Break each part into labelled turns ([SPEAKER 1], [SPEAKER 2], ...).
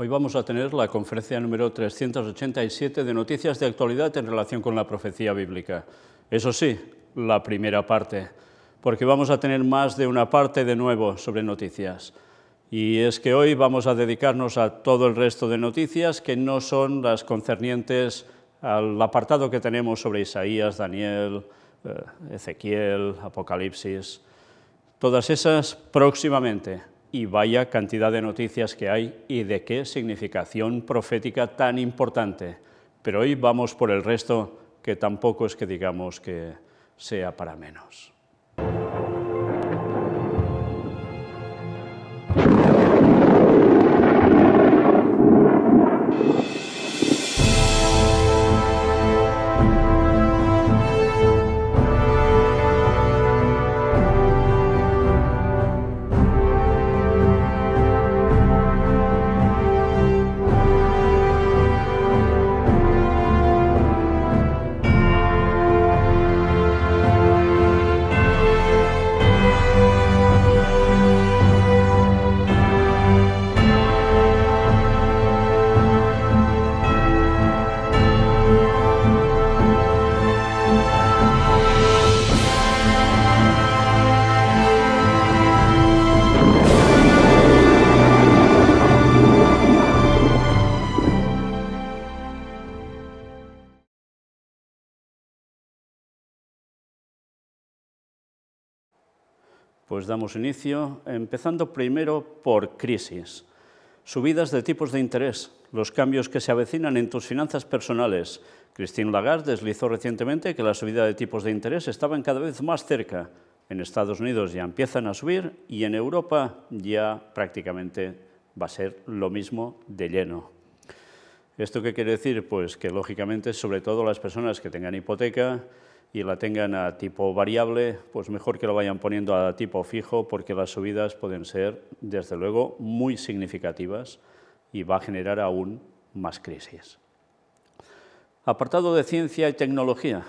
[SPEAKER 1] Hoy vamos a tener la conferencia número 387 de Noticias de Actualidad en relación con la profecía bíblica. Eso sí, la primera parte, porque vamos a tener más de una parte de nuevo sobre noticias. Y es que hoy vamos a dedicarnos a todo el resto de noticias que no son las concernientes al apartado que tenemos sobre Isaías, Daniel, eh, Ezequiel, Apocalipsis. Todas esas próximamente, y vaya cantidad de noticias que hay y de qué significación profética tan importante. Pero hoy vamos por el resto, que tampoco es que digamos que sea para menos. Pues damos inicio empezando primero por crisis, subidas de tipos de interés, los cambios que se avecinan en tus finanzas personales. Christine Lagarde deslizó recientemente que la subida de tipos de interés estaba cada vez más cerca. En Estados Unidos ya empiezan a subir y en Europa ya prácticamente va a ser lo mismo de lleno. ¿Esto qué quiere decir? Pues que lógicamente, sobre todo las personas que tengan hipoteca, y la tengan a tipo variable, pues mejor que lo vayan poniendo a tipo fijo porque las subidas pueden ser, desde luego, muy significativas y va a generar aún más crisis. Apartado de ciencia y tecnología.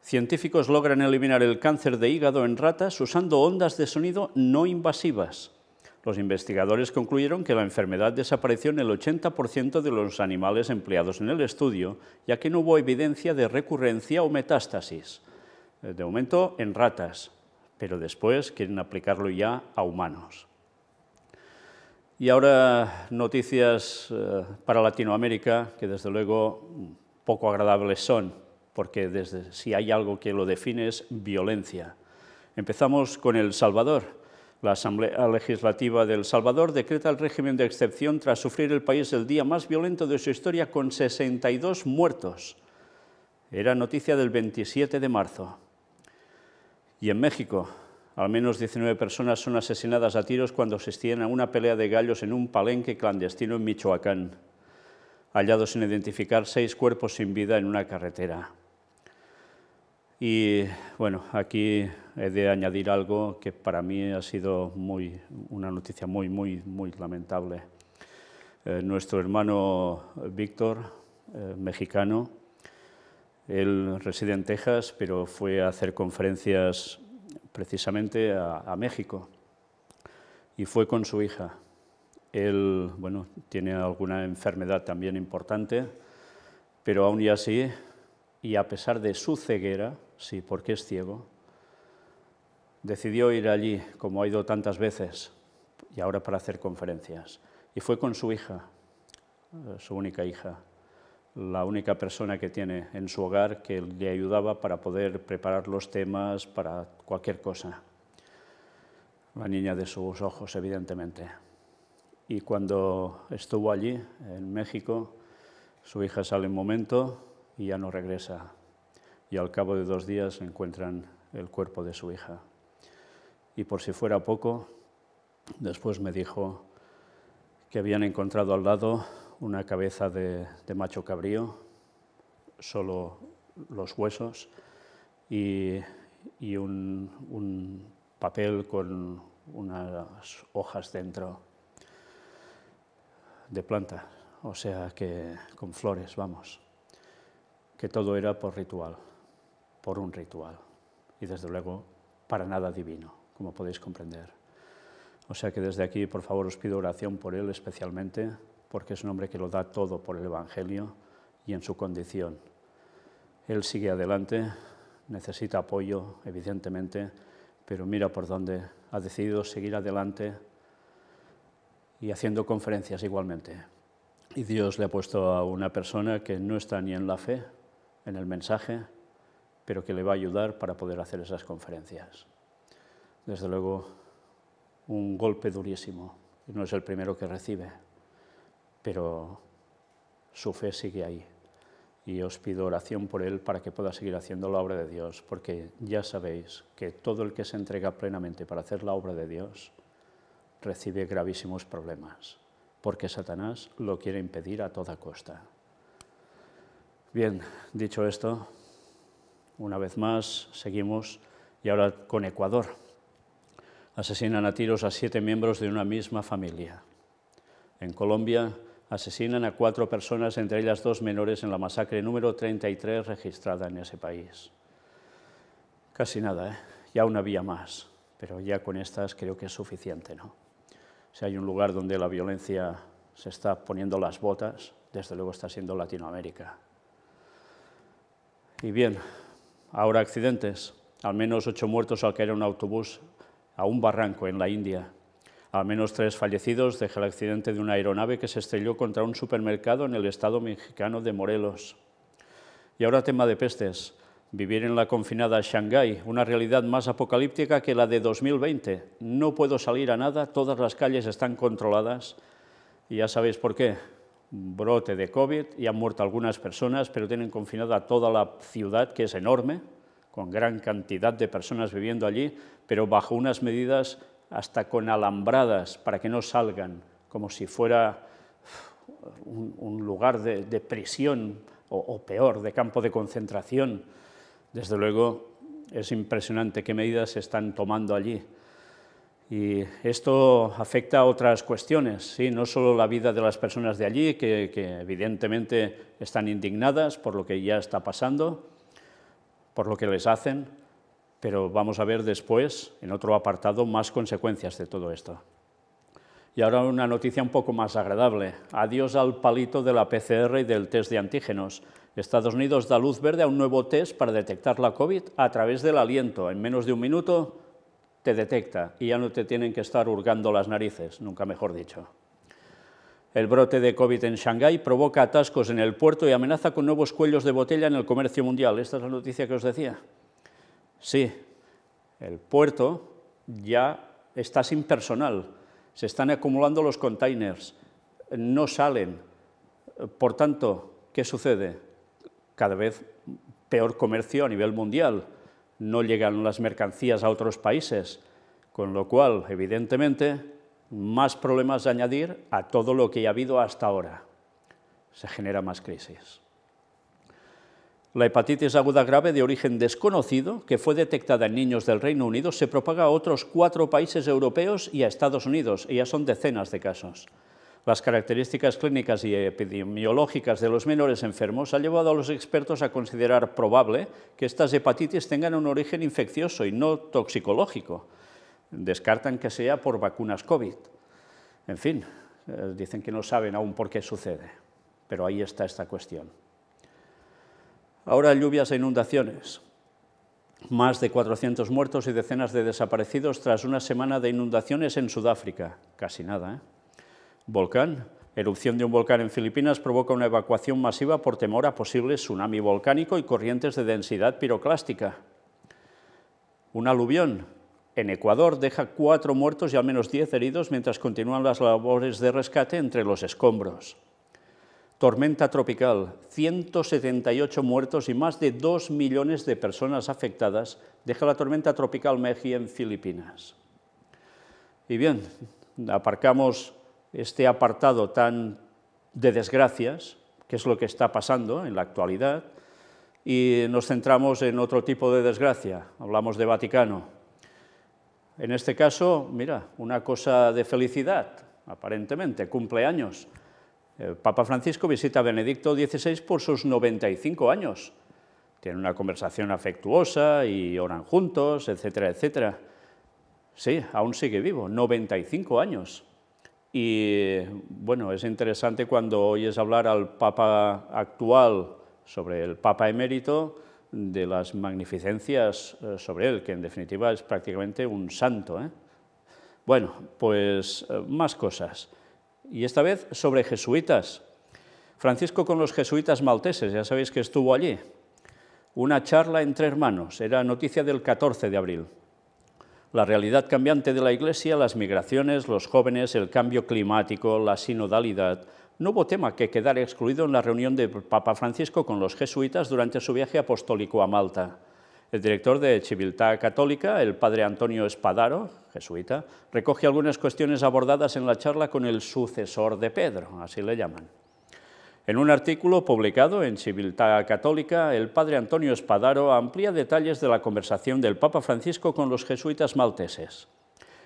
[SPEAKER 1] Científicos logran eliminar el cáncer de hígado en ratas usando ondas de sonido no invasivas. Los investigadores concluyeron que la enfermedad desapareció en el 80% de los animales empleados en el estudio, ya que no hubo evidencia de recurrencia o metástasis. Eh, de momento en ratas, pero después quieren aplicarlo ya a humanos. Y ahora noticias eh, para Latinoamérica, que desde luego mm, poco agradables son, porque desde, si hay algo que lo define es violencia. Empezamos con El Salvador la Asamblea Legislativa de El Salvador decreta el régimen de excepción tras sufrir el país el día más violento de su historia con 62 muertos. Era noticia del 27 de marzo. Y en México, al menos 19 personas son asesinadas a tiros cuando asistían a una pelea de gallos en un palenque clandestino en Michoacán. Hallados sin identificar seis cuerpos sin vida en una carretera. Y bueno, aquí he de añadir algo que para mí ha sido muy, una noticia muy, muy, muy lamentable. Eh, nuestro hermano Víctor, eh, mexicano, él reside en Texas, pero fue a hacer conferencias precisamente a, a México y fue con su hija. Él, bueno, tiene alguna enfermedad también importante, pero aún y así, y a pesar de su ceguera, sí, porque es ciego, decidió ir allí, como ha ido tantas veces, y ahora para hacer conferencias. Y fue con su hija, eh, su única hija, la única persona que tiene en su hogar que le ayudaba para poder preparar los temas para cualquier cosa. La niña de sus ojos, evidentemente. Y cuando estuvo allí, en México, su hija sale un momento y ya no regresa. Y al cabo de dos días encuentran el cuerpo de su hija y por si fuera poco, después me dijo que habían encontrado al lado una cabeza de, macho cabrío, solo los huesos y, un, un papel con unas hojas dentro de planta, o sea que con flores, vamos, que todo era por ritual, por un ritual, y desde luego para nada divino como podéis comprender. O sea que desde aquí, por favor, os pido oración por él especialmente, porque es un hombre que lo da todo por el Evangelio y en su condición. Él sigue adelante, necesita apoyo, evidentemente, pero mira por dónde ha decidido seguir adelante y haciendo conferencias igualmente. Y Dios le ha puesto a una persona que no está ni en la fe, en el mensaje, pero que le va a ayudar para poder hacer esas conferencias desde luego, un golpe durísimo. No es el primero que recibe, pero su fe sigue ahí. Y os pido oración por él para que pueda seguir haciendo la obra de Dios, porque ya sabéis que todo el que se entrega plenamente para hacer la obra de Dios recibe gravísimos problemas, porque Satanás lo quiere impedir a toda costa. Bien, dicho esto, una vez más seguimos y ahora con Ecuador. Asesinan a tiros a siete miembros de una misma familia. En Colombia asesinan a cuatro personas, entre ellas dos menores, en la masacre número 33 registrada en ese país. Casi nada, ¿eh? ya una vía más, pero ya con estas creo que es suficiente. ¿no? Si hay un lugar donde la violencia se está poniendo las botas, desde luego está siendo Latinoamérica. Y bien, ahora accidentes. Al menos ocho muertos al caer un autobús a un barranco en la India. Al menos tres fallecidos deja el accidente de una aeronave que se estrelló contra un supermercado en el estado mexicano de Morelos. Y ahora tema de pestes. Vivir en la confinada Shanghái, una realidad más apocalíptica que la de 2020. No puedo salir a nada, todas las calles están controladas. Y ya sabéis por qué. Brote de COVID y han muerto algunas personas, pero tienen confinada toda la ciudad, que es enorme, con gran cantidad de personas viviendo allí, pero bajo unas medidas hasta con alambradas para que no salgan, como si fuera un, lugar de, prisión o, peor, de campo de concentración. Desde luego es impresionante qué medidas se están tomando allí. Y esto afecta a otras cuestiones, no solo la vida de las personas de allí, que evidentemente están indignadas por lo que ya está pasando, por lo que les hacen, pero vamos a ver después, en otro apartado, más consecuencias de todo esto. Y ahora una noticia un poco más agradable. Adiós al palito de la PCR y del test de antígenos. Estados Unidos da luz verde a un nuevo test para detectar la COVID a través del aliento. En menos de un minuto te detecta y ya no te tienen que estar hurgando las narices, nunca mejor dicho. El brote de COVID en Shanghái provoca atascos en el puerto y amenaza con nuevos cuellos de botella en el comercio mundial. Esta es la noticia que os decía. Sí, el puerto ya está sin personal. Se están acumulando los containers. No salen. Por tanto, ¿qué sucede? Cada vez peor comercio a nivel mundial. No llegan las mercancías a otros países. Con lo cual, evidentemente, más problemas de añadir a todo lo que ha habido hasta ahora. Se genera más crisis. La hepatitis aguda grave de origen desconocido, que fue detectada en niños del Reino Unido, se propaga a otros cuatro países europeos y a Estados Unidos, y ya son decenas de casos. Las características clínicas y epidemiológicas de los menores enfermos han llevado a los expertos a considerar probable que estas hepatitis tengan un origen infeccioso y no toxicológico, descartan que sea por vacunas COVID. En fin, eh, dicen que no saben aún por qué sucede, pero ahí está esta cuestión. Ahora lluvias e inundaciones. Más de 400 muertos y decenas de desaparecidos tras una semana de inundaciones en Sudáfrica. Casi nada. ¿eh? Volcán. Erupción de un volcán en Filipinas provoca una evacuación masiva por temor a posible tsunami volcánico y corrientes de densidad piroclástica. Un aluvión. En Ecuador deja cuatro muertos y al menos diez heridos mientras continúan las labores de rescate entre los escombros. Tormenta tropical, 178 muertos y más de dos millones de personas afectadas deja la tormenta tropical Meji en Filipinas. Y bien, aparcamos este apartado tan de desgracias, que es lo que está pasando en la actualidad, y nos centramos en otro tipo de desgracia. Hablamos de Vaticano. En este caso, mira, una cosa de felicidad, aparentemente, cumpleaños. El Papa Francisco visita a Benedicto XVI por sus 95 años. Tienen una conversación afectuosa y oran juntos, etcétera, etcétera. Sí, aún sigue vivo, 95 años. Y bueno, es interesante cuando oyes hablar al Papa actual sobre el Papa emérito, de las magnificencias eh, sobre él, que en definitiva es prácticamente un santo. ¿eh? Bueno, pues eh, más cosas. Y esta vez sobre jesuitas. Francisco con los jesuitas malteses, ya sabéis que estuvo allí. Una charla entre hermanos, era noticia del 14 de abril. La realidad cambiante de la Iglesia, las migraciones, los jóvenes, el cambio climático, la sinodalidad, no hubo tema que quedara excluido en la reunión de Papa Francisco con los jesuitas durante su viaje apostólico a Malta. El director de Civiltà Católica, el padre Antonio Espadaro, jesuita, recoge algunas cuestiones abordadas en la charla con el sucesor de Pedro, así le llaman. En un artículo publicado en Civiltà Católica, el padre Antonio Espadaro amplía detalles de la conversación del Papa Francisco con los jesuitas malteses.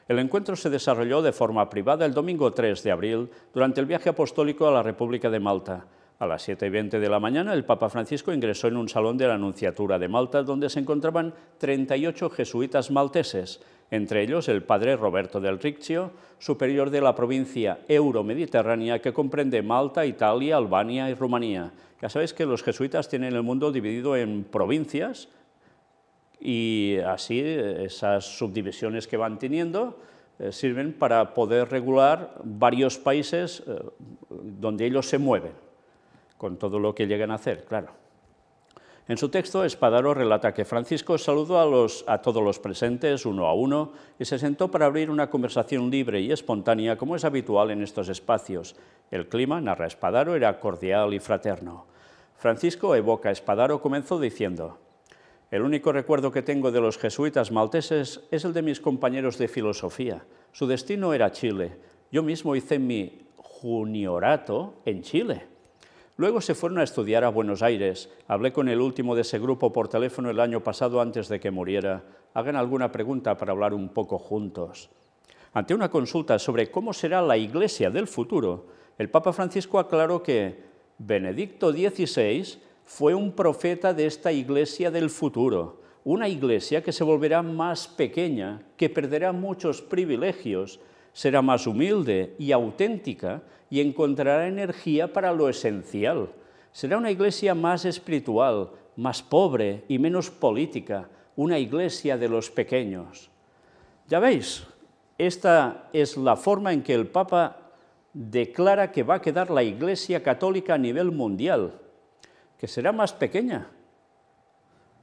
[SPEAKER 1] El encuentro se desarrolló de forma privada el domingo 3 de abril durante el viaje apostólico a la República de Malta. A las y 7.20 de la mañana, el Papa Francisco ingresó en un salón de la Anunciatura de Malta, donde se encontraban 38 jesuitas malteses, entre ellos el padre Roberto del Riccio, superior de la provincia euromediterránea que comprende Malta, Italia, Albania y Rumanía. Ya sabéis que los jesuitas tienen el mundo dividido en provincias, y así esas subdivisiones que van teniendo eh, sirven para poder regular varios países eh, donde ellos se mueven, con todo lo que llegan a hacer, claro. En su texto, Espadaro relata que Francisco saludó a, a todos los presentes uno a uno y se sentó para abrir una conversación libre y espontánea como es habitual en estos espacios. El clima, narra Espadaro, era cordial y fraterno. Francisco evoca Espadaro comenzó diciendo, el único recuerdo que tengo de los jesuitas malteses es el de mis compañeros de filosofía. Su destino era Chile. Yo mismo hice mi juniorato en Chile. Luego se fueron a estudiar a Buenos Aires. Hablé con el último de ese grupo por teléfono el año pasado antes de que muriera. Hagan alguna pregunta para hablar un poco juntos. Ante una consulta sobre cómo será la Iglesia del futuro, el Papa Francisco aclaró que Benedicto XVI fue un profeta de esta iglesia del futuro, una iglesia que se volverá más pequeña, que perderá muchos privilegios, será más humilde y auténtica y encontrará energía para lo esencial. Será una iglesia más espiritual, más pobre y menos política, una iglesia de los pequeños. Ya veis, esta es la forma en que el Papa declara que va a quedar la Iglesia Católica a nivel mundial, que será más pequeña.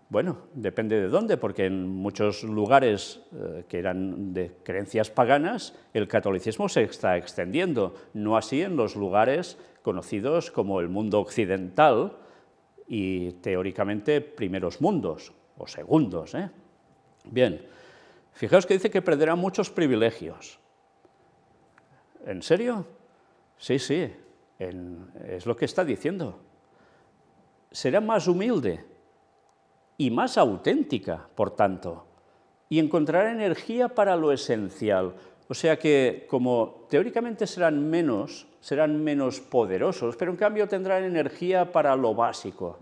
[SPEAKER 1] Bueno, depende de dónde, porque en muchos lugares eh, que eran de creencias paganas, el catolicismo se está extendiendo, no así en los lugares conocidos como el mundo occidental y teóricamente primeros mundos o segundos. ¿eh? Bien, fijaos que dice que perderá muchos privilegios. ¿En serio? Sí, sí, es lo que está diciendo será más humilde y más auténtica, por tanto, y encontrará energía para lo esencial. O sea que, como teóricamente serán menos, serán menos poderosos, pero en cambio tendrán energía para lo básico.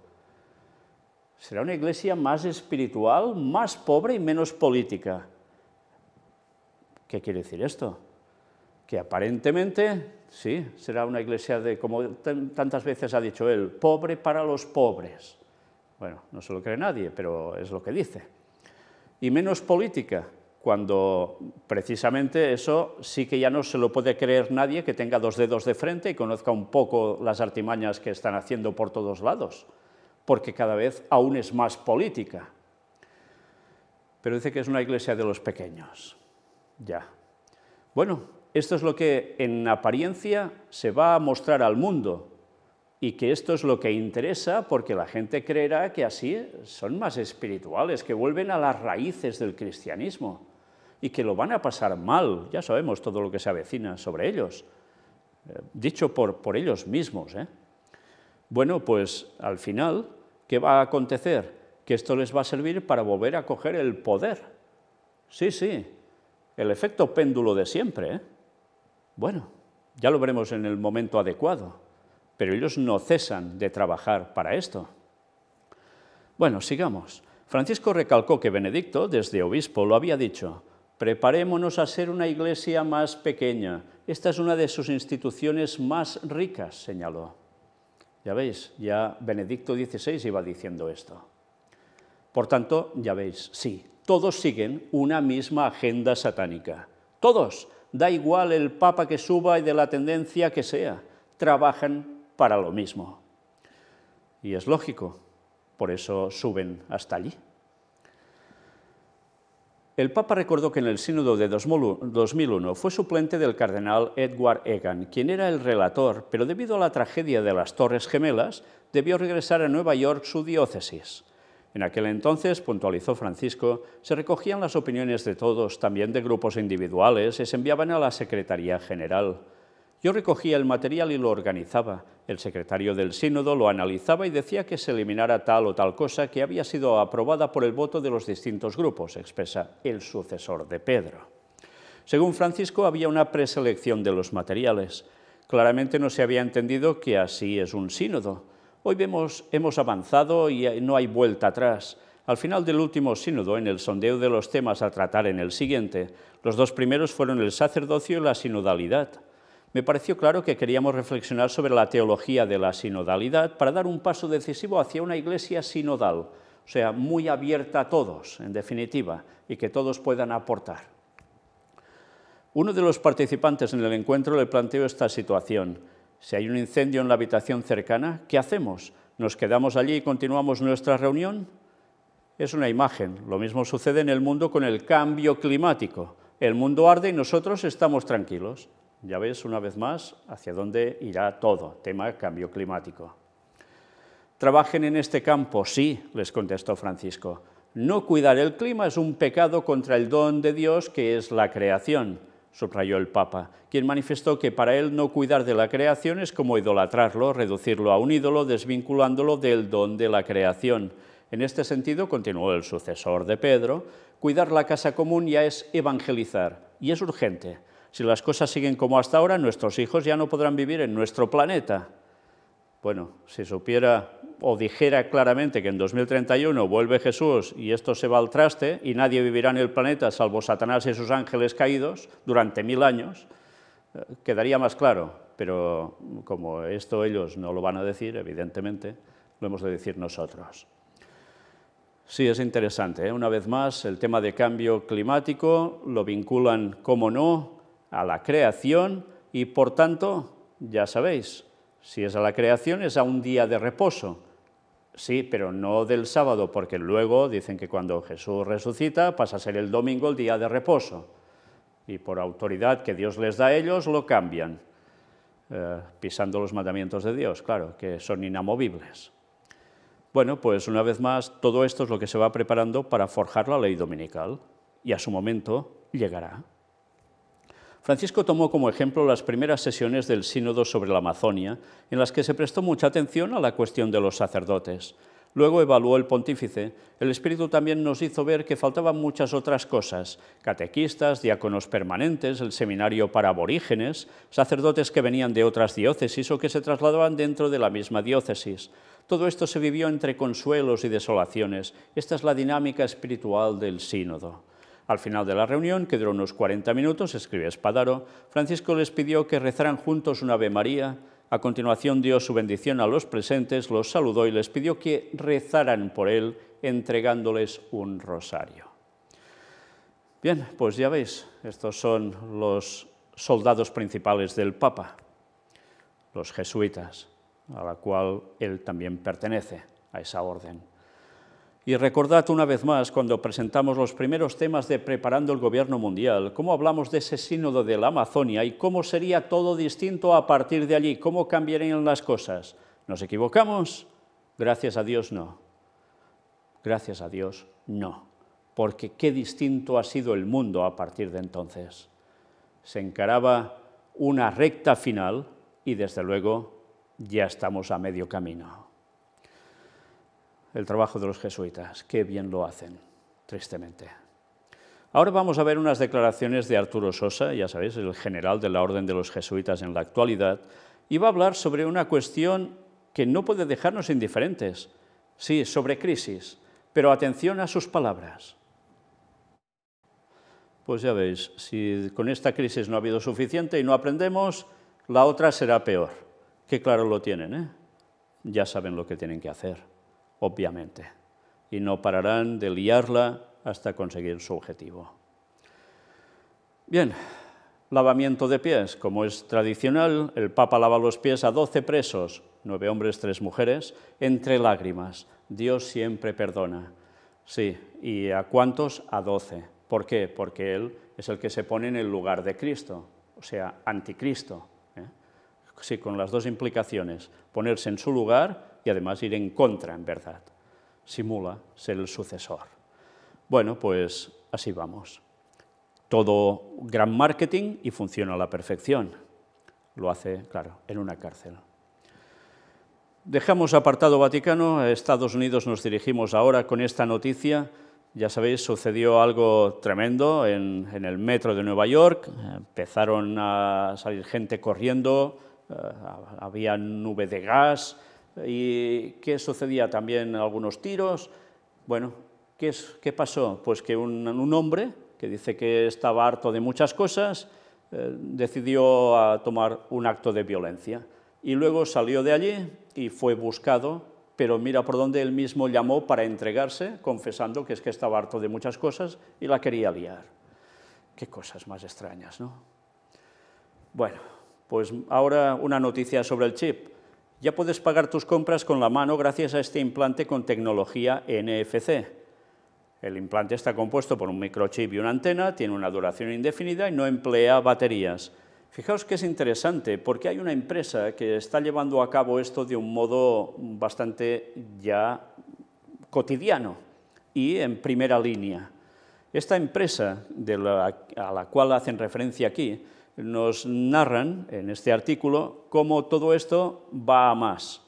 [SPEAKER 1] Será una iglesia más espiritual, más pobre y menos política. ¿Qué quiere decir esto? que aparentemente, sí, será una iglesia de, como tantas veces ha dicho él, pobre para los pobres. Bueno, no se lo cree nadie, pero es lo que dice. Y menos política, cuando precisamente eso sí que ya no se lo puede creer nadie que tenga dos dedos de frente y conozca un poco las artimañas que están haciendo por todos lados, porque cada vez aún es más política. Pero dice que es una iglesia de los pequeños. Ya. Bueno, esto es lo que en apariencia se va a mostrar al mundo y que esto es lo que interesa porque la gente creerá que así son más espirituales, que vuelven a las raíces del cristianismo y que lo van a pasar mal. Ya sabemos todo lo que se avecina sobre ellos, eh, dicho por, ellos mismos. ¿eh? Bueno, pues al final, ¿qué va a acontecer? Que esto les va a servir para volver a coger el poder. Sí, sí, el efecto péndulo de siempre. ¿eh? Bueno, ya lo veremos en el momento adecuado, pero ellos no cesan de trabajar para esto. Bueno, sigamos. Francisco recalcó que Benedicto, desde obispo, lo había dicho, preparémonos a ser una iglesia más pequeña. Esta es una de sus instituciones más ricas, señaló. Ya veis, ya Benedicto XVI iba diciendo esto. Por tanto, ya veis, sí, todos siguen una misma agenda satánica. Todos, da igual el papa que suba y de la tendencia que sea, trabajan para lo mismo. Y es lógico, por eso suben hasta allí. El Papa recordó que en el Sínodo de 2001 fue suplente del cardenal Edward Egan, quien era el relator, pero debido a la tragedia de las Torres Gemelas, debió regresar a Nueva York su diócesis. En aquel entonces, puntualizó Francisco, se recogían las opiniones de todos, también de grupos individuales, y se enviaban a la Secretaría General. Yo recogía el material y lo organizaba. El secretario del sínodo lo analizaba y decía que se eliminara tal o tal cosa que había sido aprobada por el voto de los distintos grupos, expresa el sucesor de Pedro. Según Francisco, había una preselección de los materiales. Claramente no se había entendido que así es un sínodo. Hoy vemos, hemos avanzado y eh, no hay vuelta atrás. Al final del último sínodo, en el sondeo de los temas a tratar en el siguiente, los dos primeros fueron el sacerdocio y la sinodalidad. Me pareció claro que queríamos reflexionar sobre la teología de la sinodalidad para dar un paso decisivo hacia una iglesia sinodal, o sea, muy abierta a todos, en definitiva, y que todos puedan aportar. Uno de los participantes en el encuentro le planteó esta situación. Si hay un incendio en la habitación cercana, ¿qué hacemos? ¿Nos quedamos allí y continuamos nuestra reunión? Es una imagen. Lo mismo sucede en el mundo con el cambio climático. El mundo arde y nosotros estamos tranquilos. Ya ves una vez más hacia dónde irá todo, tema cambio climático. Trabajen en este campo, sí, les contestó Francisco. No cuidar el clima es un pecado contra el don de Dios que es la creación subrayó el Papa, quien manifestó que para él no cuidar de la creación es como idolatrarlo, reducirlo a un ídolo, desvinculándolo del don de la creación. En este sentido, continuó el sucesor de Pedro, cuidar la casa común ya es evangelizar, y es urgente. Si las cosas siguen como hasta ahora, nuestros hijos ya no podrán vivir en nuestro planeta. Bueno, si supiera o dijera claramente que en 2031 vuelve Jesús y esto se va al traste y nadie vivirá en el planeta salvo Satanás y sus ángeles caídos durante mil años, eh, quedaría más claro. Pero como esto ellos no lo van a decir, evidentemente, lo hemos de decir nosotros. Sí, es interesante. ¿eh? Una vez más, el tema de cambio climático lo vinculan, como no, a la creación y, por tanto, ya sabéis, si es a la creación es a un día de reposo. Sí, pero no del sábado, porque luego dicen que cuando Jesús resucita pasa a ser el domingo el día de reposo. Y por autoridad que Dios les da a ellos, lo cambian, eh, pisando los mandamientos de Dios, claro, que son inamovibles. Bueno, pues una vez más, todo esto es lo que se va preparando para forjar la ley dominical y a su momento llegará. Francisco tomó como ejemplo las primeras sesiones del Sínodo sobre la Amazonia, en las que se prestó mucha atención a la cuestión de los sacerdotes. Luego evaluó el pontífice. El Espíritu también nos hizo ver que faltaban muchas otras cosas, catequistas, diáconos permanentes, el seminario para aborígenes, sacerdotes que venían de otras diócesis o que se trasladaban dentro de la misma diócesis. Todo esto se vivió entre consuelos y desolaciones. Esta es la dinámica espiritual del sínodo. Al final de la reunión, que duró unos 40 minutos, escribe Espadaro, Francisco les pidió que rezaran juntos un Ave María, a continuación dio su bendición a los presentes, los saludó y les pidió que rezaran por él, entregándoles un rosario. Bien, pues ya veis, estos son los soldados principales del Papa, los jesuitas, a la cual él también pertenece, a esa orden. Y recordad una vez más, cuando presentamos los primeros temas de Preparando el Gobierno Mundial, cómo hablamos de ese sínodo de la Amazonia y cómo sería todo distinto a partir de allí, cómo cambiarían las cosas. ¿Nos equivocamos? Gracias a Dios no. Gracias a Dios no. Porque qué distinto ha sido el mundo a partir de entonces. Se encaraba una recta final y desde luego ya estamos a medio camino el trabajo de los jesuitas. Qué bien lo hacen, tristemente. Ahora vamos a ver unas declaraciones de Arturo Sosa, ya sabéis, el general de la Orden de los Jesuitas en la actualidad, y va a hablar sobre una cuestión que no puede dejarnos indiferentes. Sí, sobre crisis, pero atención a sus palabras. Pues ya veis, si con esta crisis no ha habido suficiente y no aprendemos, la otra será peor. que claro lo tienen, ¿eh? Ya saben lo que tienen que hacer obviamente, y no pararán de liarla hasta conseguir su objetivo. Bien, lavamiento de pies. Como es tradicional, el Papa lava los pies a doce presos, nueve hombres, tres mujeres, entre lágrimas. Dios siempre perdona. Sí, ¿y a cuántos? A doce. ¿Por qué? Porque Él es el que se pone en el lugar de Cristo, o sea, anticristo. ¿eh? Sí, con las dos implicaciones, ponerse en su lugar y además ir en contra, en verdad. Simula ser el sucesor. Bueno, pues así vamos. Todo gran marketing y funciona a la perfección. Lo hace, claro, en una cárcel. Dejamos apartado Vaticano, Estados Unidos nos dirigimos ahora con esta noticia. Ya sabéis, sucedió algo tremendo en, en el metro de Nueva York. Empezaron a salir gente corriendo, eh, había nube de gas, ¿Y qué sucedía? También algunos tiros. Bueno, ¿qué, pasó? Pues que un, hombre que dice que estaba harto de muchas cosas, eh, decidió ah, tomar un acto de violencia. Y luego salió de allí y fue buscado, pero mira por dónde él mismo llamó para entregarse, confesando que es que estaba harto de muchas cosas y la quería liar. Qué cosas más extrañas, ¿no? Bueno, pues ahora una noticia sobre el chip ya puedes pagar tus compras con la mano gracias a este implante con tecnología NFC. El implante está compuesto por un microchip y una antena, tiene una duración indefinida y no emplea baterías. Fijaos que es interesante porque hay una empresa que está llevando a cabo esto de un modo bastante ya cotidiano y en primera línea. Esta empresa a la cual hacen referencia aquí nos narran en este artículo cómo todo esto va a más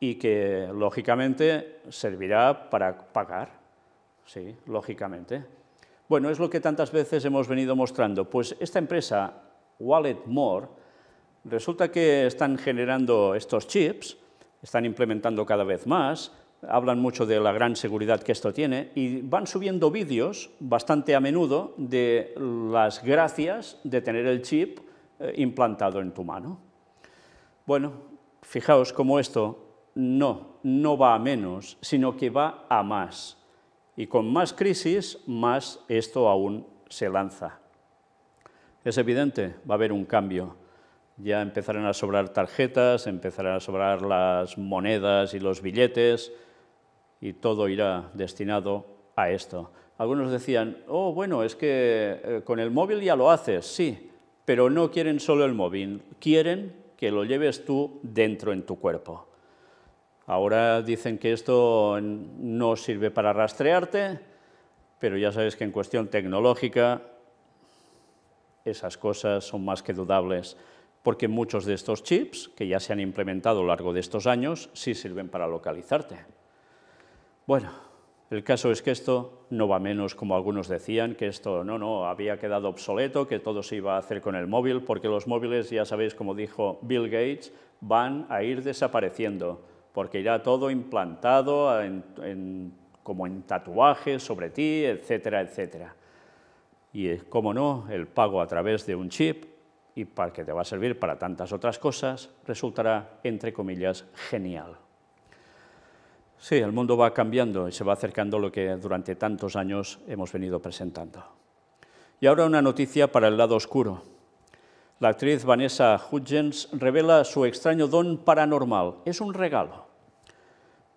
[SPEAKER 1] y que lógicamente servirá para pagar, sí, lógicamente. Bueno, es lo que tantas veces hemos venido mostrando. Pues esta empresa, Wallet More, resulta que están generando estos chips, están implementando cada vez más, hablan mucho de la gran seguridad que esto tiene, y van subiendo vídeos bastante a menudo de las gracias de tener el chip eh, implantado en tu mano. Bueno, fijaos cómo esto no, no va a menos, sino que va a más. Y con más crisis, más esto aún se lanza. Es evidente, va a haber un cambio ya empezarán a sobrar tarjetas, empezarán a sobrar las monedas y los billetes, y todo irá destinado a esto. Algunos decían, oh, bueno, es que eh, con el móvil ya lo haces, sí, pero no quieren solo el móvil, quieren que lo lleves tú dentro en tu cuerpo. Ahora dicen que esto no sirve para rastrearte, pero ya sabes que en cuestión tecnológica esas cosas son más que dudables, porque muchos de estos chips que ya se han implementado a lo largo de estos años sí sirven para localizarte. Bueno, el caso es que esto no va menos, como algunos decían, que esto no, no, había quedado obsoleto, que todo se iba a hacer con el móvil, porque los móviles, ya sabéis, como dijo Bill Gates, van a ir desapareciendo, porque irá todo implantado como en tatuajes sobre ti, etcétera, etcétera. Y, eh, como no, el pago a través de un chip y para que te va a servir para tantas otras cosas, resultará, entre comillas, genial. Sí, el mundo va cambiando y se va acercando a lo que durante tantos años hemos venido presentando. Y ahora una noticia para el lado oscuro. La actriz Vanessa Hudgens revela su extraño don paranormal. Es un regalo.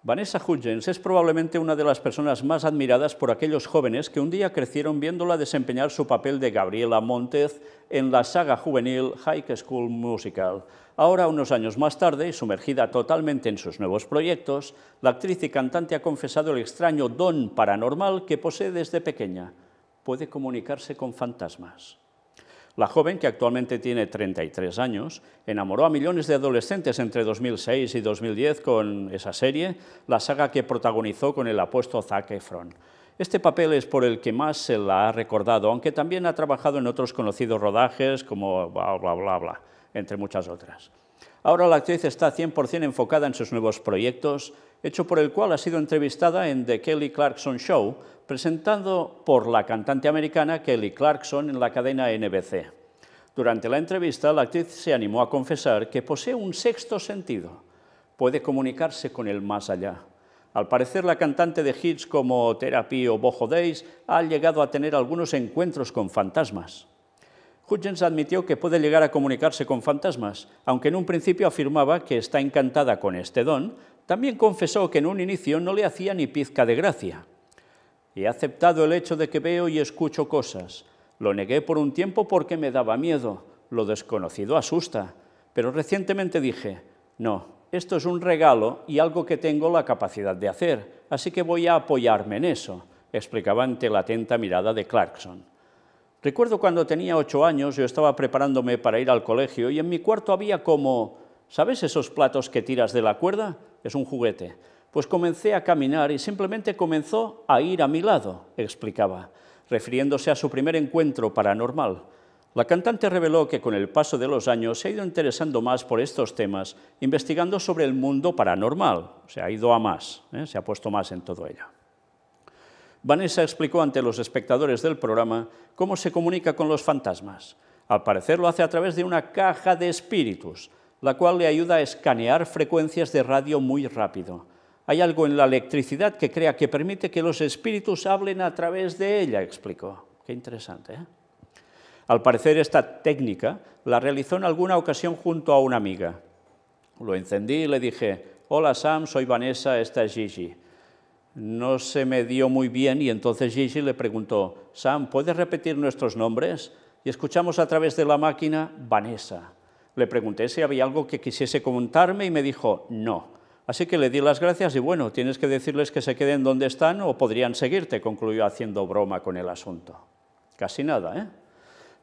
[SPEAKER 1] Vanessa Hudgens es probablemente una de las personas más admiradas por aquellos jóvenes que un día crecieron viéndola desempeñar su papel de Gabriela Montez en la saga juvenil High School Musical. Ahora, unos años más tarde, y sumergida totalmente en sus nuevos proyectos, la actriz y cantante ha confesado el extraño don paranormal que posee desde pequeña. Puede comunicarse con fantasmas. La joven, que actualmente tiene 33 años, enamoró a millones de adolescentes entre 2006 y 2010 con esa serie, la saga que protagonizó con el apuesto Zac Efron. Este papel es por el que más se la ha recordado, aunque también ha trabajado en otros conocidos rodajes como bla bla bla bla entre muchas otras. Ahora la actriz está 100% enfocada en sus nuevos proyectos, hecho por el cual ha sido entrevistada en The Kelly Clarkson Show, presentado por la cantante americana Kelly Clarkson en la cadena NBC. Durante la entrevista, la actriz se animó a confesar que posee un sexto sentido. Puede comunicarse con el más allá. Al parecer, la cantante de hits como Therapy o Bojo Days ha llegado a tener algunos encuentros con fantasmas. Hutchins admitió que puede llegar a comunicarse con fantasmas, aunque en un principio afirmaba que está encantada con este don, también confesó que en un inicio no le hacía ni pizca de gracia. He aceptado el hecho de que veo y escucho cosas. Lo negué por un tiempo porque me daba miedo. Lo desconocido asusta. Pero recientemente dije, no, esto es un regalo y algo que tengo la capacidad de hacer, así que voy a apoyarme en eso, explicaba ante la atenta mirada de Clarkson. Recuerdo cuando tenía ocho años, yo estaba preparándome para ir al colegio y en mi cuarto había como, ¿sabes esos platos que tiras de la cuerda? Es un juguete. Pues comencé a caminar y simplemente comenzó a ir a mi lado, explicaba, refiriéndose a su primer encuentro paranormal. La cantante reveló que con el paso de los años se ha ido interesando más por estos temas, investigando sobre el mundo paranormal, Se ha ido a más, ¿eh? se ha puesto más en todo ello. Vanessa explicó ante los espectadores del programa cómo se comunica con los fantasmas. Al parecer lo hace a través de una caja de espíritus, la cual le ayuda a escanear frecuencias de radio muy rápido. Hay algo en la electricidad que crea que permite que los espíritus hablen a través de ella, explicó. Qué interesante, ¿eh? Al parecer esta técnica la realizó en alguna ocasión junto a una amiga. Lo encendí y le dije, hola Sam, soy Vanessa, esta es Gigi no se me dio muy bien y entonces Gigi le preguntó, Sam, ¿puedes repetir nuestros nombres? Y escuchamos a través de la máquina Vanessa. Le pregunté si había algo que quisiese contarme y me dijo, no. Así que le di las gracias y bueno, tienes que decirles que se queden donde están o podrían seguirte, concluyó haciendo broma con el asunto. Casi nada, ¿eh?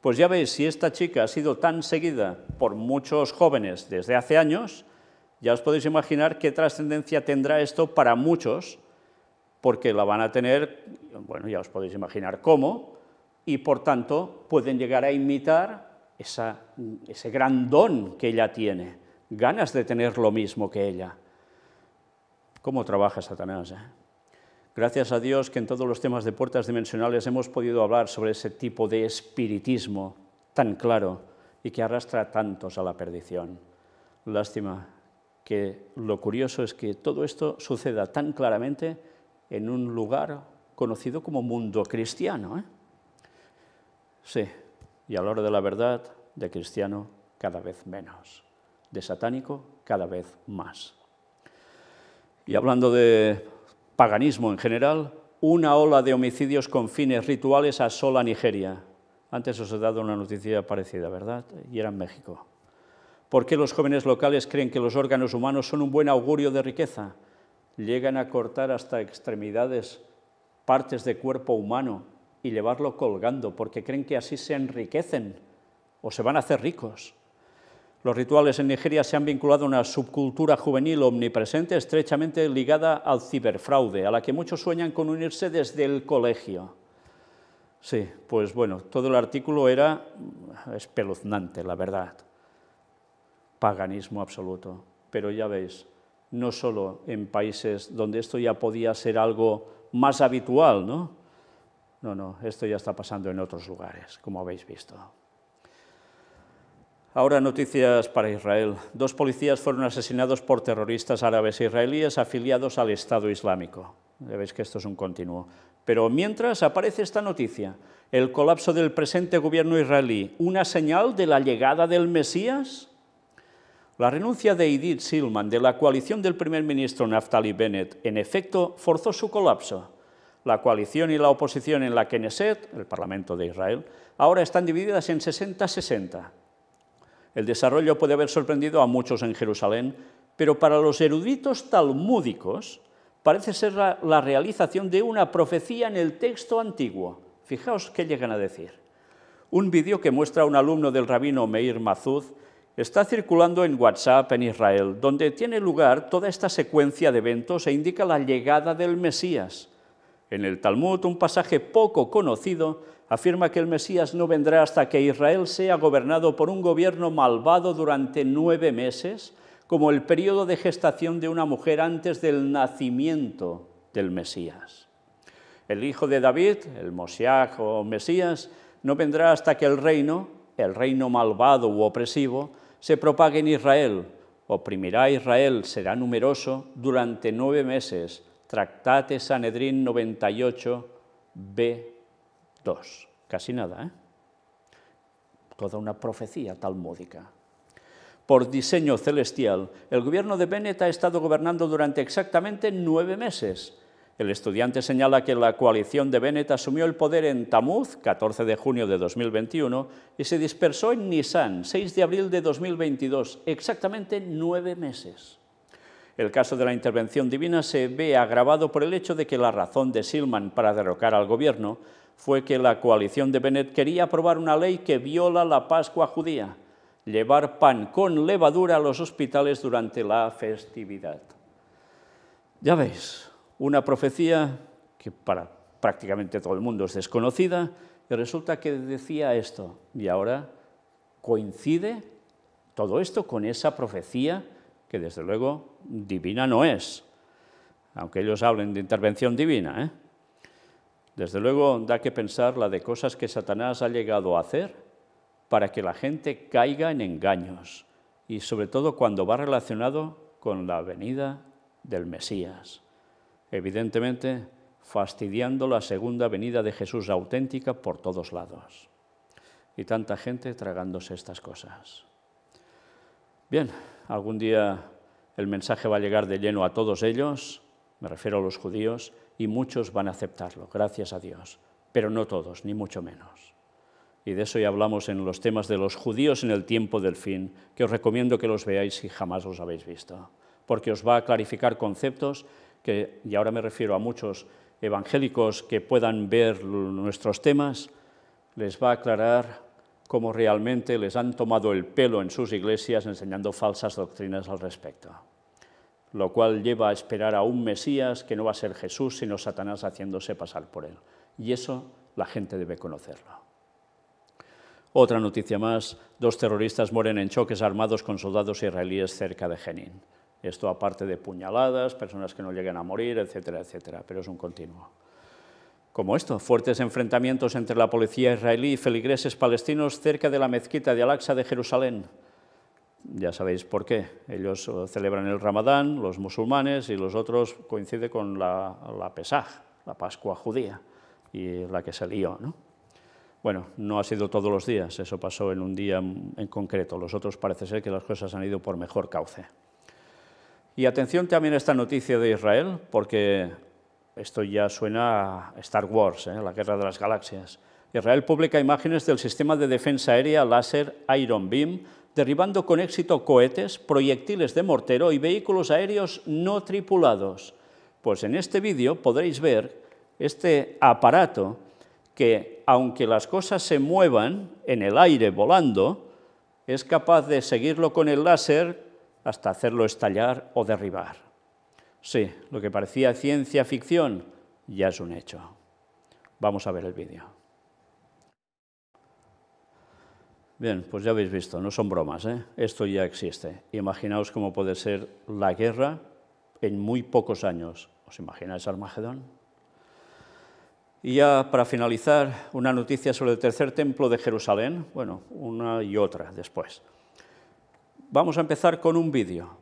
[SPEAKER 1] Pues ya veis, si esta chica ha sido tan seguida por muchos jóvenes desde hace años, ya os podéis imaginar qué trascendencia tendrá esto para muchos porque la van a tener, bueno, ya os podéis imaginar cómo, y por tanto pueden llegar a imitar ese gran don que ella tiene, ganas de tener lo mismo que ella. ¿Cómo trabaja Satanás? Eh? Gracias a Dios que en todos los temas de puertas dimensionales hemos podido hablar sobre ese tipo de espiritismo tan claro y que arrastra a tantos a la perdición. Lástima que lo curioso es que todo esto suceda tan claramente en un lugar conocido como mundo cristiano. ¿eh? Sí, y a la hora de la verdad, de cristiano cada vez menos, de satánico cada vez más. Y hablando de paganismo en general, una ola de homicidios con fines rituales asola Nigeria. Antes os he dado una noticia parecida, ¿verdad? Y era en México. ¿Por qué los jóvenes locales creen que los órganos humanos son un buen augurio de riqueza? llegan a cortar hasta extremidades partes de cuerpo humano y llevarlo colgando porque creen que así se enriquecen o se van a hacer ricos. Los rituales en Nigeria se han vinculado a una subcultura juvenil omnipresente estrechamente ligada al ciberfraude, a la que muchos sueñan con unirse desde el colegio. Sí, pues bueno, todo el artículo era espeluznante, la verdad. Paganismo absoluto. Pero ya veis, no solo en países donde esto ya podía ser algo más habitual, ¿no? No, no, esto ya está pasando en otros lugares, como habéis visto. Ahora noticias para Israel. Dos policías fueron asesinados por terroristas árabes e israelíes afiliados al Estado Islámico. Ya veis que esto es un continuo. Pero mientras aparece esta noticia, el colapso del presente gobierno israelí, una señal de la llegada del Mesías, la renuncia de Edith Silman de la coalición del primer ministro Naftali Bennett, en efecto, forzó su colapso. La coalición y la oposición en la Knesset, el Parlamento de Israel, ahora están divididas en 60-60. El desarrollo puede haber sorprendido a muchos en Jerusalén, pero para los eruditos talmúdicos parece ser la, realización de una profecía en el texto antiguo. Fijaos qué llegan a decir. Un vídeo que muestra a un alumno del rabino Meir Mazuz está circulando en WhatsApp en Israel, donde tiene lugar toda esta secuencia de eventos e indica la llegada del Mesías. En el Talmud, un pasaje poco conocido afirma que el Mesías no vendrá hasta que Israel sea gobernado por un gobierno malvado durante nueve meses, como el periodo de gestación de una mujer antes del nacimiento del Mesías. El hijo de David, el Mosiach o Mesías, no vendrá hasta que el reino, el reino malvado u opresivo, se propague en Israel. Oprimirá a Israel, será numeroso durante nueve meses. Tractate Sanedrín 98, B2. Casi nada, ¿eh? Toda una profecía talmódica. Por diseño celestial, el gobierno de Bennett ha estado gobernando durante exactamente nueve meses el estudiante señala que la coalición de Bennett asumió el poder en Tamuz, 14 de junio de 2021, y se dispersó en Nissan, 6 de abril de 2022, exactamente nueve meses. El caso de la intervención divina se ve agravado por el hecho de que la razón de Silman para derrocar al gobierno fue que la coalición de Bennett quería aprobar una ley que viola la Pascua judía, llevar pan con levadura a los hospitales durante la festividad. Ya veis, una profecía que para prácticamente todo el mundo es desconocida, y resulta que decía esto, y ahora coincide todo esto con esa profecía que desde luego divina no es, aunque ellos hablen de intervención divina. ¿eh? Desde luego da que pensar la de cosas que Satanás ha llegado a hacer para que la gente caiga en engaños, y sobre todo cuando va relacionado con la venida del Mesías evidentemente fastidiando la segunda venida de Jesús auténtica por todos lados. Y tanta gente tragándose estas cosas. Bien, algún día el mensaje va a llegar de lleno a todos ellos, me refiero a los judíos, y muchos van a aceptarlo, gracias a Dios, pero no todos, ni mucho menos. Y de eso ya hablamos en los temas de los judíos en el tiempo del fin, que os recomiendo que los veáis si jamás los habéis visto, porque os va a clarificar conceptos y ahora me refiero a muchos evangélicos que puedan ver nuestros temas, les va a aclarar cómo realmente les han tomado el pelo en sus iglesias enseñando falsas doctrinas al respecto, lo cual lleva a esperar a un Mesías que no va a ser Jesús, sino Satanás haciéndose pasar por él. Y eso la gente debe conocerlo. Otra noticia más, dos terroristas mueren en choques armados con soldados israelíes cerca de Jenin. Esto aparte de puñaladas, personas que no lleguen a morir, etcétera, etcétera, pero es un continuo. Como esto, fuertes enfrentamientos entre la policía israelí y feligreses palestinos cerca de la mezquita de Al-Aqsa de Jerusalén. Ya sabéis por qué. Ellos eh, celebran el Ramadán, los musulmanes, y los otros coincide con la, Pesaj, la Pascua judía, y la que salió, ¿no? Bueno, no ha sido todos los días, eso pasó en un día en concreto. Los otros parece ser que las cosas han ido por mejor cauce. Y atención también a esta noticia de Israel, porque esto ya suena a Star Wars, ¿eh? la guerra de las galaxias. Israel publica imágenes del sistema de defensa aérea láser Iron Beam, derribando con éxito cohetes, proyectiles de mortero y vehículos aéreos no tripulados. Pues en este vídeo podréis ver este aparato que, aunque las cosas se muevan en el aire volando, es capaz de seguirlo con el láser hasta hacerlo estallar o derribar. Sí, lo que parecía ciencia ficción ya es un hecho. Vamos a ver el vídeo. Bien, pues ya habéis visto, no son bromas, ¿eh? esto ya existe. Imaginaos cómo puede ser la guerra en muy pocos años. ¿Os imagináis Armagedón? Y ya para finalizar, una noticia sobre el tercer templo de Jerusalén, bueno, una y otra después. Vamos a empezar con un vídeo.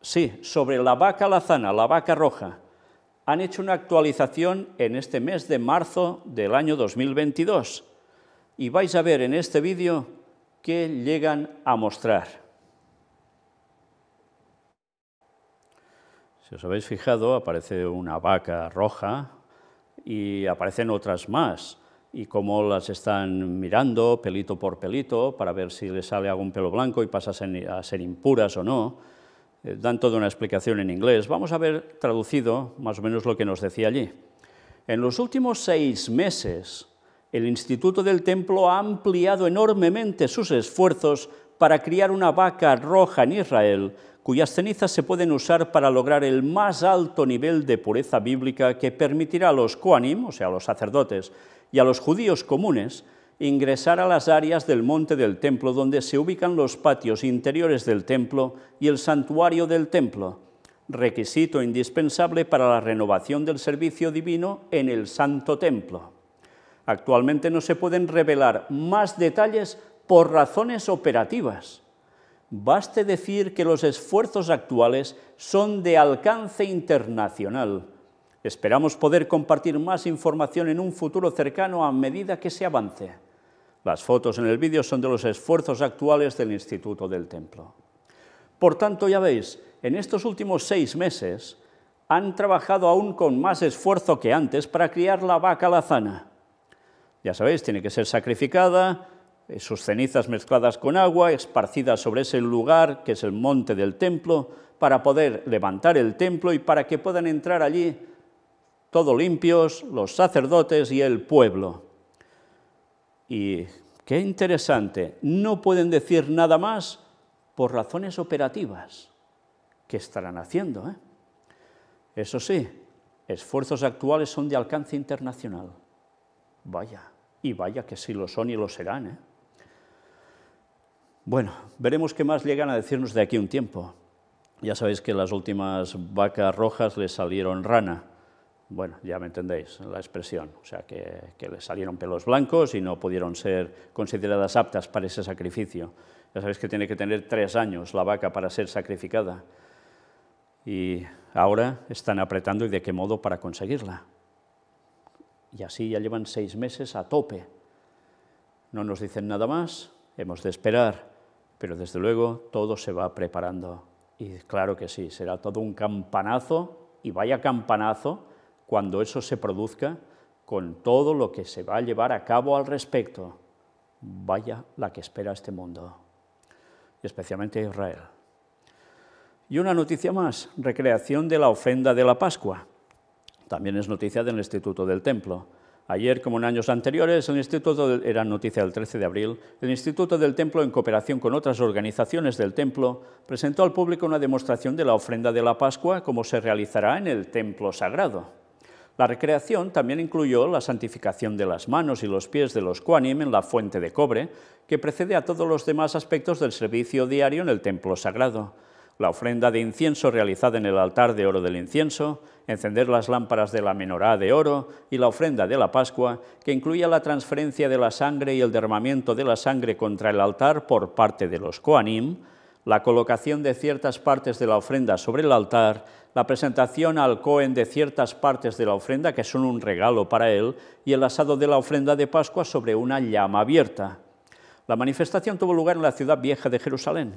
[SPEAKER 1] Sí, sobre la vaca lazana, la vaca roja. Han hecho una actualización en este mes de marzo del año 2022 y vais a ver en este vídeo qué llegan a mostrar. Si os habéis fijado, aparece una vaca roja y aparecen otras más y cómo las están mirando pelito por pelito para ver si les sale algún pelo blanco y pasa a ser, impuras o no. Eh, dan toda una explicación en inglés. Vamos a ver traducido más o menos lo que nos decía allí. En los últimos seis meses, el Instituto del Templo ha ampliado enormemente sus esfuerzos para criar una vaca roja en Israel, cuyas cenizas se pueden usar para lograr el más alto nivel de pureza bíblica que permitirá a los koanim, o sea, a los sacerdotes, y a los judíos comunes ingresar a las áreas del monte del templo donde se ubican los patios interiores del templo y el santuario del templo, requisito indispensable para la renovación del servicio divino en el santo templo. Actualmente no se pueden revelar más detalles por razones operativas. Baste decir que los esfuerzos actuales son de alcance internacional Esperamos poder compartir más información en un futuro cercano a medida que se avance. Las fotos en el vídeo son de los esfuerzos actuales del Instituto del Templo. Por tanto, ya veis, en estos últimos seis meses han trabajado aún con más esfuerzo que antes para criar la vaca lazana. Ya sabéis, tiene que ser sacrificada, eh, sus cenizas mezcladas con agua, esparcidas sobre ese lugar que es el monte del templo, para poder levantar el templo y para que puedan entrar allí todos limpios, los sacerdotes y el pueblo. Y qué interesante, no pueden decir nada más por razones operativas que estarán haciendo. ¿eh? Eso sí, esfuerzos actuales son de alcance internacional. Vaya, y vaya que sí lo son y lo serán. ¿eh? Bueno, veremos qué más llegan a decirnos de aquí un tiempo. Ya sabéis que las últimas vacas rojas le salieron rana bueno, ya me entendéis la expresión, o sea, que, le les salieron pelos blancos y no pudieron ser consideradas aptas para ese sacrificio. Ya sabéis que tiene que tener tres años la vaca para ser sacrificada. Y ahora están apretando y de qué modo para conseguirla. Y así ya llevan seis meses a tope. No nos dicen nada más, hemos de esperar, pero desde luego todo se va preparando. Y claro que sí, será todo un campanazo, y vaya campanazo, cuando eso se produzca, con todo lo que se va a llevar a cabo al respecto, vaya la que espera este mundo, especialmente Israel. Y una noticia más, recreación de la ofrenda de la Pascua. También es noticia del Instituto del Templo. Ayer, como en años anteriores, el Instituto era noticia del 13 de abril, el Instituto del Templo, en cooperación con otras organizaciones del Templo, presentó al público una demostración de la ofrenda de la Pascua, como se realizará en el Templo Sagrado. La recreación también incluyó la santificación de las manos y los pies de los koanim en la fuente de cobre, que precede a todos los demás aspectos del servicio diario en el templo sagrado. La ofrenda de incienso realizada en el altar de oro del incienso, encender las lámparas de la menorá de oro y la ofrenda de la Pascua, que incluía la transferencia de la sangre y el derramamiento de la sangre contra el altar por parte de los Koanim, la colocación de ciertas partes de la ofrenda sobre el altar, la presentación al Cohen de ciertas partes de la ofrenda que son un regalo para él y el asado de la ofrenda de Pascua sobre una llama abierta. La manifestación tuvo lugar en la ciudad vieja de Jerusalén.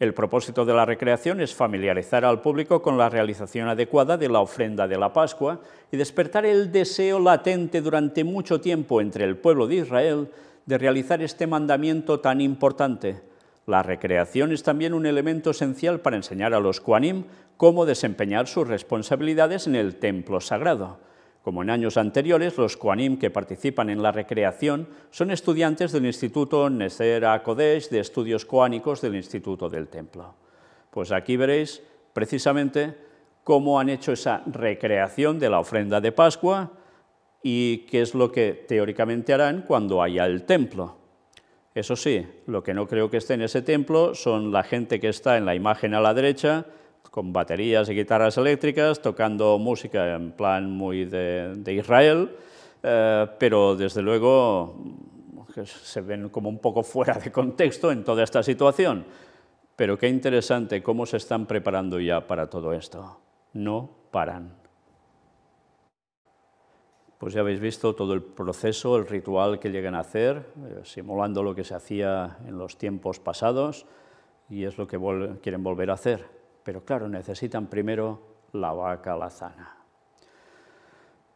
[SPEAKER 1] El propósito de la recreación es familiarizar al público con la realización adecuada de la ofrenda de la Pascua y despertar el deseo latente durante mucho tiempo entre el pueblo de Israel de realizar este mandamiento tan importante, la recreación es también un elemento esencial para enseñar a los Kuanim cómo desempeñar sus responsabilidades en el templo sagrado. Como en años anteriores, los Kuanim que participan en la recreación son estudiantes del Instituto Nesera Kodesh de Estudios Kuánicos del Instituto del Templo. Pues aquí veréis precisamente cómo han hecho esa recreación de la ofrenda de Pascua y qué es lo que teóricamente harán cuando haya el templo. Eso sí, lo que no creo que esté en ese templo son la gente que está en la imagen a la derecha, con baterías y guitarras eléctricas, tocando música en plan muy de, Israel, eh, pero desde luego se ven como un poco fuera de contexto en toda esta situación. Pero qué interesante cómo se están preparando ya para todo esto. No paran pues ya habéis visto todo el proceso, el ritual que llegan a hacer, eh, simulando lo que se hacía en los tiempos pasados, y es lo que quieren volver a hacer. Pero claro, necesitan primero la vaca lazana.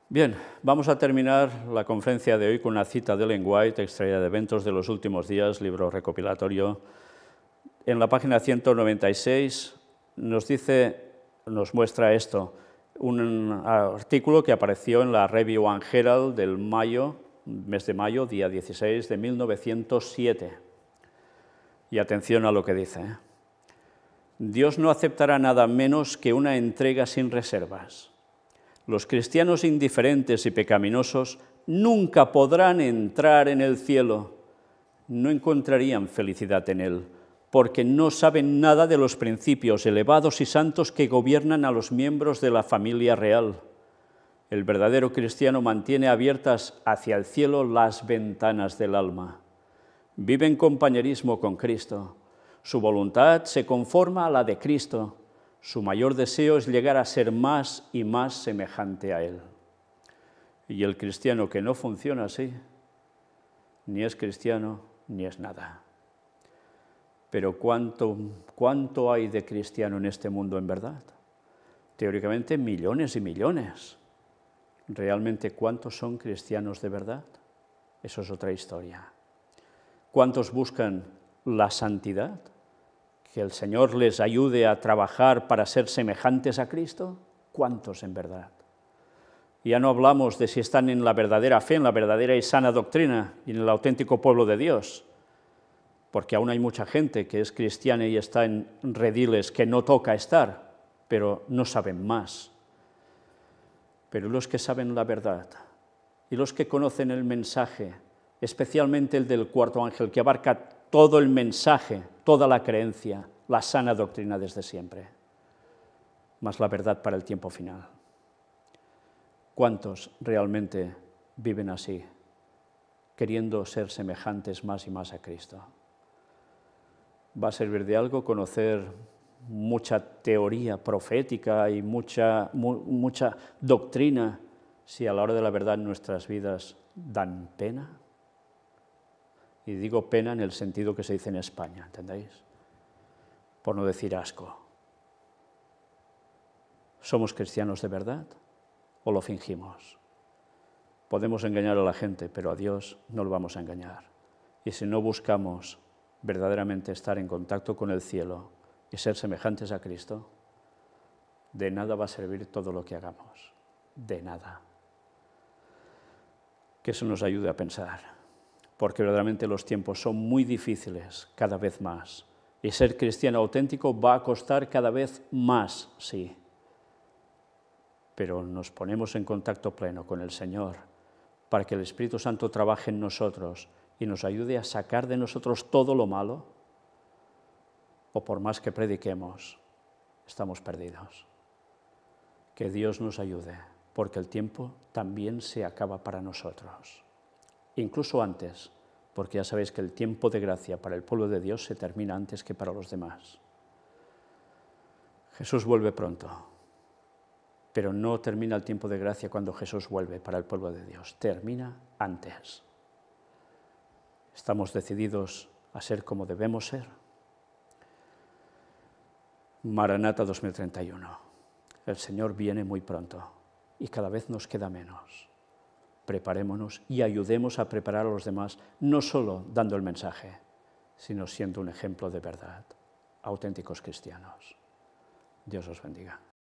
[SPEAKER 1] Bien, vamos a terminar la conferencia de hoy con una cita de Ellen White, extraída de Eventos de los Últimos Días, libro recopilatorio. En la página 196 nos dice, nos muestra esto, un ah, artículo que apareció en la Review and Herald del mayo, mes de mayo, día 16 de 1907. Y atención a lo que dice. ¿eh? Dios no aceptará nada menos que una entrega sin reservas. Los cristianos indiferentes y pecaminosos nunca podrán entrar en el cielo, no encontrarían felicidad en él porque no saben nada de los principios elevados y santos que gobiernan a los miembros de la familia real. El verdadero cristiano mantiene abiertas hacia el cielo las ventanas del alma. Vive en compañerismo con Cristo. Su voluntad se conforma a la de Cristo. Su mayor deseo es llegar a ser más y más semejante a Él. Y el cristiano que no funciona así, ni es cristiano ni es nada. Pero ¿cuánto, hay de cristiano en este mundo en verdad? Teóricamente millones y millones. ¿Realmente cuántos son cristianos de verdad? Eso es otra historia. ¿Cuántos buscan la santidad? ¿Que el Señor les ayude a trabajar para ser semejantes a Cristo? ¿Cuántos en verdad? Ya no hablamos de si están en la verdadera fe, en la verdadera y sana doctrina y en el auténtico pueblo de Dios porque aún hay mucha gente que es cristiana y está en rediles que no toca estar, pero no saben más. Pero los que saben la verdad y los que conocen el mensaje, especialmente el del cuarto ángel, que abarca todo el mensaje, toda la creencia, la sana doctrina desde siempre, más la verdad para el tiempo final. ¿Cuántos realmente viven así, queriendo ser semejantes más y más a Cristo? va a servir de algo conocer mucha teoría profética y mucha, doctrina si a la hora de la verdad nuestras vidas dan pena. Y digo pena en el sentido que se dice en España, ¿entendéis? Por no decir asco. ¿Somos cristianos de verdad o lo fingimos? Podemos engañar a la gente, pero a Dios no lo vamos a engañar. Y si no buscamos verdaderamente estar en contacto con el cielo y ser semejantes a Cristo, de nada va a servir todo lo que hagamos. De nada. Que eso nos ayude a pensar, porque verdaderamente los tiempos son muy difíciles cada vez más. Y ser cristiano auténtico va a costar cada vez más, sí. Pero nos ponemos en contacto pleno con el Señor para que el Espíritu Santo trabaje en nosotros y nos ayude a sacar de nosotros todo lo malo, o por más que prediquemos, estamos perdidos. Que Dios nos ayude, porque el tiempo también se acaba para nosotros. Incluso antes, porque ya sabéis que el tiempo de gracia para el pueblo de Dios se termina antes que para los demás. Jesús vuelve pronto, pero no termina el tiempo de gracia cuando Jesús vuelve para el pueblo de Dios, termina antes estamos decididos a ser como debemos ser. Maranata 2031. El Señor viene muy pronto y cada vez nos queda menos. Preparémonos y ayudemos a preparar a los demás, no solo dando el mensaje, sino siendo un ejemplo de verdad, auténticos cristianos. Dios os bendiga.